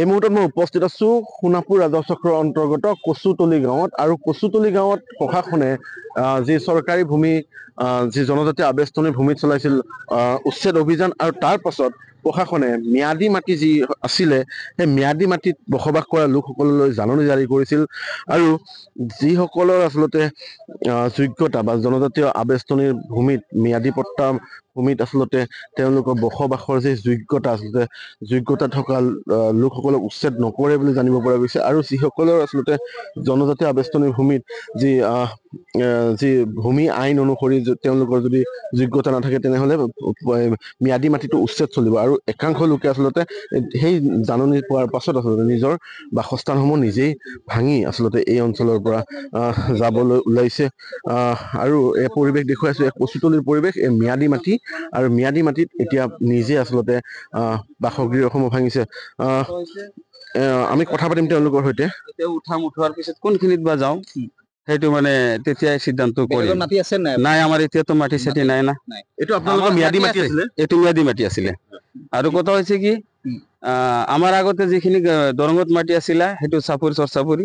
এই মুহূৰ্তত মই উপস্থিত আছো সোণাপুৰ ৰাজহচক্ৰ অন্তৰ্গত কচুতলি গাঁৱত আৰু কচুতলি গাঁৱত প্ৰশাসনে যি চৰকাৰী ভূমি যি জনজাতীয় আৱেষ্টনীৰ ভূমিত চলাইছিল উচ্ছেদ অভিযান আৰু তাৰ পাছত প্ৰশাসনে ম্যাদী মাটি যি আছিলে সেই ম্যাদী মাটিত বসবাস কৰা লোকসকললৈ জাননী জাৰি কৰিছিল আৰু যিসকলৰ আচলতে যোগ্যতা বা জনজাতীয় আৱেষ্টনীৰ ভূমিত ম্যাদী পট্টা ভূমিত আচলতে তেওঁলোকৰ বসবাসৰ যি যোগ্যতা আচলতে যোগ্যতা থকা লোকসকলক উচ্ছেদ নকৰে বুলি জানিব পৰা গৈছে আৰু যিসকলৰ আচলতে জনজাতীয় আৱেষ্টনীৰ ভূমিত যি যি ভূমি আইন অনুসৰি তেওঁলোকৰ যদি যোগ্যতা নাথাকে তেনেহ'লে ম্যাদী মাটিটো উচ্ছেদ চলিব আৰু একাংশ লোকে আচলতে সেই জাননী পোৱাৰ পাছত আচলতে নিজৰ বাসস্থানসমূহ নিজেই ভাঙি আচলতে এই অঞ্চলৰ পৰা যাবলৈ ওলাইছে আৰু এই পৰিৱেশ দেখুৱাইছো এক কচুতলীৰ পৰিৱেশ এই ম্যাদী মাটি আৰু ম্যাদী মাটিত এতিয়া নিজে আচলতে বাসগৃহসমূহ ভাঙিছে আমি কথা পাতিম তেওঁলোকৰ সৈতে উঠাম উঠোৱাৰ পিছত কোনখিনিত বা যাওঁ সেইটো মানে তেতিয়াই সিদ্ধান্ত কৰি নাই আমাৰ এতিয়াতো মাটি চাটি নাই না এইটো ম্যাদি মাটি আছিলে আৰু কথা হৈছে কি আমাৰ আগতে যিখিনি দৰঙত মাটি আছিলে সেইটো চাপৰি চৰচাপৰি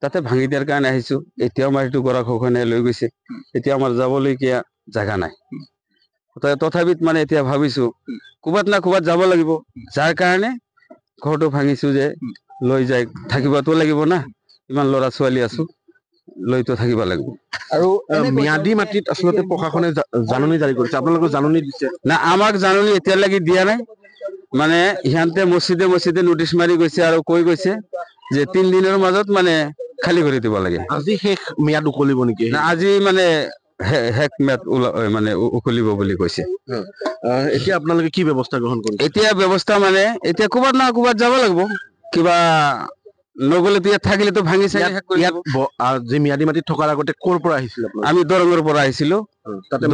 তাতে ভাঙি দিয়াৰ কাৰণে আহিছো এতিয়াও মাটিটো গৰাখহনে লৈ গৈছে এতিয়া আমাৰ যাবলগীয়া জাগা নাই তথাপিত মানে এতিয়া ভাবিছো ক'ৰবাত না ক'ৰবাত যাব লাগিব যাৰ কাৰণে ঘৰটো ভাঙিছো যে লৈ যায় থাকিবতো লাগিব না ইমান ল'ৰা ছোৱালী আছো লয়িত থাকিব লাগিব আৰু ম্যাদী মানে মাটিত আচলতে প্ৰশাসনে জাননী জাৰি কৰিছে আপোনালোকক জাননী দিছে না আমাক জাননী এতিয়ালৈকে দিয়া নাই মানে সিহঁতে মছজিদে মছজিদে নটিচ মাৰি গৈছে আৰু কৈ গৈছে যে তিন দিনৰ মাজত মানে খালী কৰি দিব লাগে আজি শেষ ম্যাদ উকলিব নেকি আজি মানে শেষ ম্যাদ মানে উকলিব বুলি কৈছে এতিয়া আপোনালোকে কি ব্যৱস্থা গ্ৰহণ কৰিব এতিয়া ব্যৱস্থা মানে এতিয়া ক'ৰবাত নহয় কবাত যাব লাগিব কিবা নগলে দিয়া থাকিলে ভাঙি চাই যে মাটি থকাৰ আগতে ক'ৰ পৰা আহিছিল আমি দৰঙৰ পৰা আহিছিলো তাতে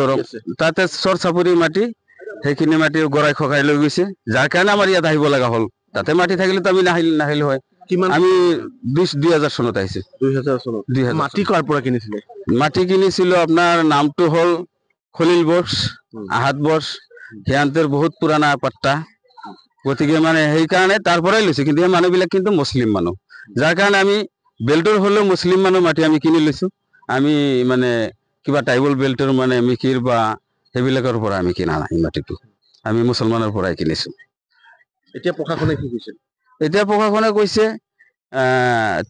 তাতে চৰ চাপৰি মাটি সেইখিনি মাটি গৰাই খকাই লৈ গৈছে যাৰ কাৰণে আমাৰ ইয়াত আহিব লগা হ'ল তাতে মাটি থাকিলেতো আমি মাটি কাৰ পৰা কিনিছিলে মাটি কিনিছিলো আপোনাৰ নামটো হ'ল খলিল বস আহাত বস সিহঁতৰ বহুত পুৰণা পাত্তা গতিকে মানে সেইকাৰণে তাৰ পৰাই লৈছে কিন্তু সেই মানুহবিলাক কিন্তু মুছলিম মানুহ যাৰ কাৰণে আমি বেল্টৰ হ'লেও মুছলিম মানুহ মাটি আমি কিনি লৈছো আমি মানে কিবা ট্ৰাইবেল বেল্টৰ মানে মিকিৰ বা সেইবিলাকৰ পৰা আমি কিনা নাই মাটিটো আমি মুছলমানৰ পৰাই কিনিছোঁ এতিয়া প্ৰশাসনে কি কৈছে এতিয়া প্ৰশাসনে কৈছে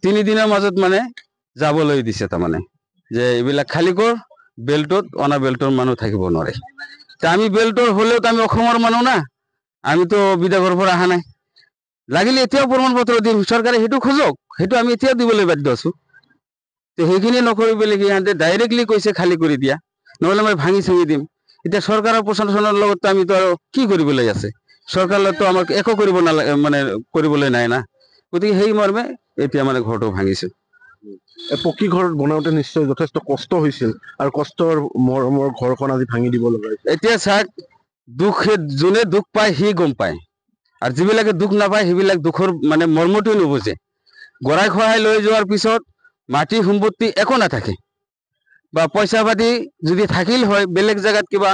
তিনিদিনৰ মাজত মানে যাবলৈ দিছে তাৰমানে যে এইবিলাক খালী কৰ বেল্টত অনা বেল্টৰ মানুহ থাকিব নোৱাৰে তে আমি বেল্টৰ হ'লেওতো আমি অসমৰ মানুহ না আমিতো বিদেশৰ পৰা অহা নাই লাগিলে এতিয়াও প্ৰমাণপত্ৰ দিম চৰকাৰে সেইটো খোজক সেইটো আমি এতিয়াও দিবলৈ বাধ্য আছো তো সেইখিনি নকৰি পেলাই কি সিহঁতে ডাইৰেক্টলি কৈছে খালী কৰি দিয়া নহ'লে মই ভাঙি চিঙি দিম এতিয়া চৰকাৰৰ প্ৰশাসনৰ লগততো আমিতো আৰু কি কৰিবলৈ আছে চৰকাৰতো আমাক একো কৰিব নালাগে মানে কৰিবলৈ নাই না গতিকে সেই মৰ্মে এতিয়া মানে ঘৰটো ভাঙিছোঁ পকী ঘৰ বনাওঁতে নিশ্চয় যথেষ্ট কষ্ট হৈছিল আৰু কষ্টৰ মৰমৰ ঘৰখন আজি ভাঙি দিব লগা হৈছে এতিয়া চাওক দুখ যোনে দুখ পায় সি গম পায় আৰু যিবিলাকে দুখ নাপায় সেইবিলাক দুখৰ মানে মৰ্মটোৱে নুবুজে গৰাই খহাই লৈ যোৱাৰ পিছত মাটি সম্পত্তি একো নাথাকে বা পইচা পাতি যদি থাকিল হয় বেলেগ জেগাত কিবা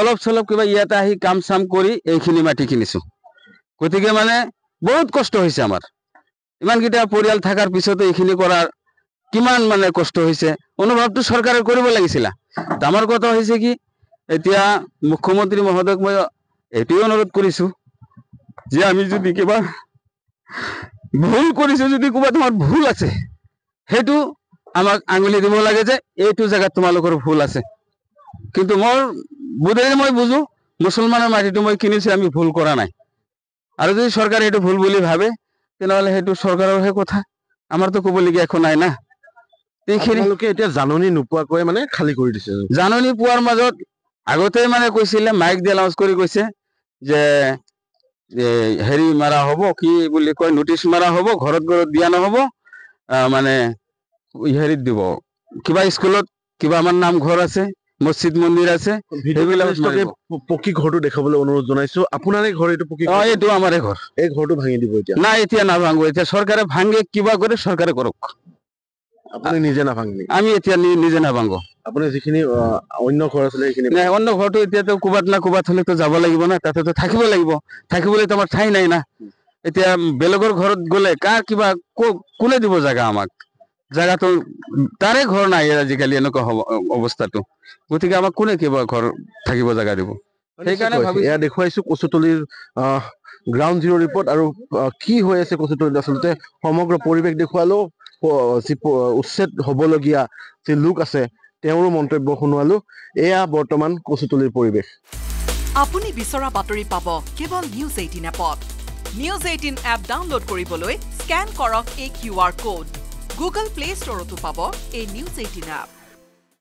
অলপ চলপ কিবা ইয়াতে আহি কাম চাম কৰি এইখিনি মাটি কিনিছো গতিকে মানে বহুত কষ্ট হৈছে আমাৰ ইমানকেইটা পৰিয়াল থকাৰ পিছতো এইখিনি কৰাৰ কিমান মানে কষ্ট হৈছে অনুভৱটো চৰকাৰে কৰিব লাগিছিলে আমাৰ কথা হৈছে কি এতিয়া মুখ্যমন্ত্ৰী মহোদয়ক মই এইটোৱে অনুৰোধ কৰিছোঁ যে আমি যদি কিবা ভুল কৰিছো যদি ক'বা তোমাৰ ভুল আছে সেইটো আমাক আঙুলি দিব লাগে যে এইটো জেগাত তোমালোকৰ ভুল আছে কিন্তু মোৰ বুধেৰে মই বুজো মুছলমানৰ মাটিটো মই কিনিছো আমি ভুল কৰা নাই আৰু যদি চৰকাৰে সেইটো ভুল বুলি ভাবে তেনেহ'লে সেইটো চৰকাৰৰহে কথা আমাৰতো ক'বলগীয়া একো নাই না এইখিনিলৈকে এতিয়া জাননী নোপোৱাকৈ মানে খালী কৰি দিছে জাননী পোৱাৰ মাজত আগতে মানে কৈছিলে মাইক দি এনাউন্স কৰি কৈছে যে হেৰি মাৰা হ'ব কি বুলি কয় নটিচ মাৰা হ'ব ঘৰত ঘৰত দিয়া নহ'ব মানে হেৰিত দিব কিবা স্কুলত কিবা আমাৰ নামঘৰ আছে মছজিদ মন্দিৰ আছে পকী ঘৰটো দেখাবলৈ অনুৰোধ জনাইছো আপোনাৰে ঘৰ এইটো পকী অঁ এইটো আমাৰে ঘৰ এই ঘৰটো ভাঙি দিব এতিয়া নাই এতিয়া নাভাঙো এতিয়া চৰকাৰে ভাঙে কিবা কৰে চৰকাৰে কৰক আপুনি নিজে নাভাঙে আমি এতিয়া নিজে নাভাঙো আপুনি যিখিনি অন্য ঘৰ আছিলে সেইখিনি অন্য ঘৰটো এতিয়াতো ক'ৰবাত না ক'ৰবাত হ'লেতো যাব লাগিব না তাতেতো থাকিব লাগিব থাকিবলৈ তোমাৰ ঠাই নাই না এতিয়া বেলেগৰ ঘৰত গ'লে কাৰ কিবা কোনে দিব জেগা আমাক জেগাটো তাৰে ঘৰ নাই আজিকালি এনেকুৱা হ'ব অৱস্থাটো গতিকে আমাক কোনে কিবা ঘৰ থাকিব জাগা দিব সেইকাৰণে এয়া দেখুৱাইছো কচুতলিৰ গ্ৰাউণ্ড জিৰ' ৰিপৰ্ট আৰু কি হৈ আছে কচুতলিত আচলতে সমগ্ৰ পৰিৱেশ দেখুৱালো যি উচ্ছেদ হ'বলগীয়া যি লোক আছে তেওঁৰো মন্তব্য শুনোৱালো এয়া বৰ্তমান কচুতলীৰ পৰিৱেশ আপুনি বিচৰা বাতৰি পাব কেৱল নিউজ এইটিন এপত নিউজ এইটিন এপ ডাউনলোড কৰিবলৈ স্কেন কৰক এই Q R code Google play ষ্টৰতো পাব এই নিউজ এইটিন এপ